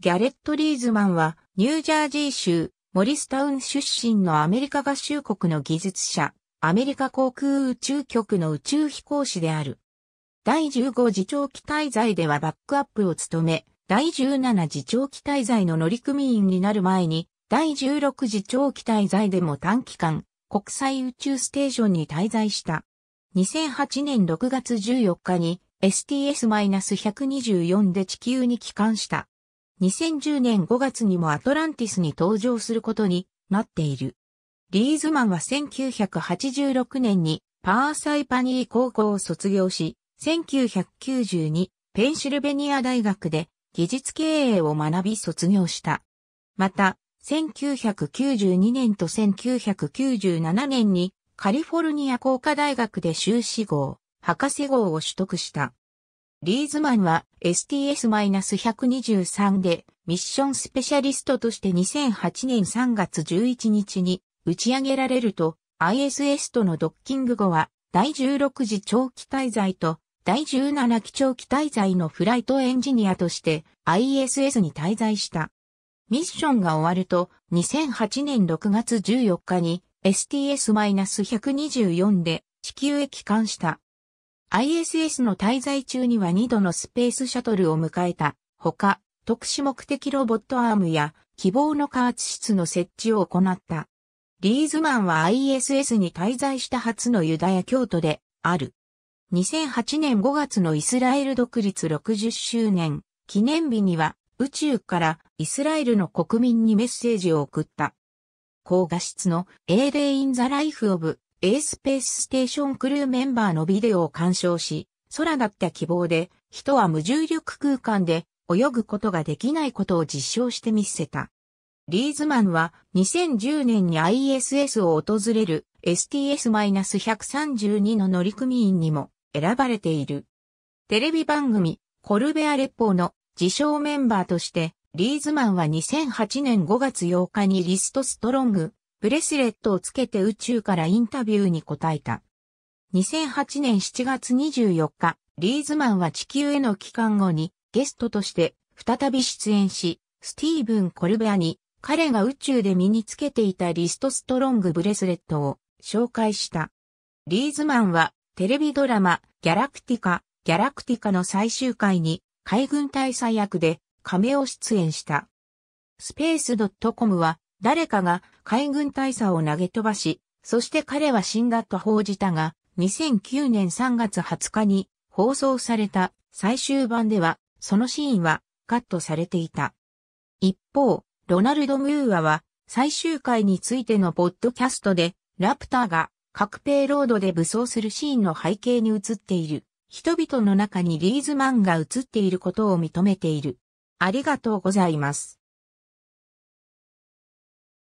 ギャレット・リーズマンは、ニュージャージー州、モリスタウン出身のアメリカ合衆国の技術者、アメリカ航空宇宙局の宇宙飛行士である。第15次長期滞在ではバックアップを務め、第17次長期滞在の乗組員になる前に、第16次長期滞在でも短期間、国際宇宙ステーションに滞在した。2008年6月14日に STS-124 で地球に帰還した。2010年5月にもアトランティスに登場することになっている。リーズマンは1986年にパーサイパニー高校を卒業し、1992ペンシルベニア大学で技術経営を学び卒業した。また、1992年と1997年にカリフォルニア工科大学で修士号、博士号を取得した。リーズマンは STS-123 でミッションスペシャリストとして2008年3月11日に打ち上げられると ISS とのドッキング後は第16次長期滞在と第17期長期滞在のフライトエンジニアとして ISS に滞在した。ミッションが終わると2008年6月14日に STS-124 で地球へ帰還した。ISS の滞在中には2度のスペースシャトルを迎えたほか、特殊目的ロボットアームや希望の加圧室の設置を行った。リーズマンは ISS に滞在した初のユダヤ教徒である。2008年5月のイスラエル独立60周年記念日には宇宙からイスラエルの国民にメッセージを送った。高画質の A Day in the Life of A スペースステーションクルーメンバーのビデオを鑑賞し、空だった希望で、人は無重力空間で泳ぐことができないことを実証してみせた。リーズマンは2010年に ISS を訪れる STS-132 の乗組員にも選ばれている。テレビ番組コルベアポーの自称メンバーとしてリーズマンは2008年5月8日にリストストロングブレスレットをつけて宇宙からインタビューに答えた。2008年7月24日、リーズマンは地球への帰還後にゲストとして再び出演し、スティーブン・コルベアに彼が宇宙で身につけていたリストストロングブレスレットを紹介した。リーズマンはテレビドラマギャラクティカ、ギャラクティカの最終回に海軍大佐役で亀を出演した。スペース .com は誰かが海軍大佐を投げ飛ばし、そして彼は死んだと報じたが、2009年3月20日に放送された最終版では、そのシーンはカットされていた。一方、ロナルド・ムーアは最終回についてのポッドキャストで、ラプターが核ペイロードで武装するシーンの背景に映っている。人々の中にリーズマンが映っていることを認めている。ありがとうございます。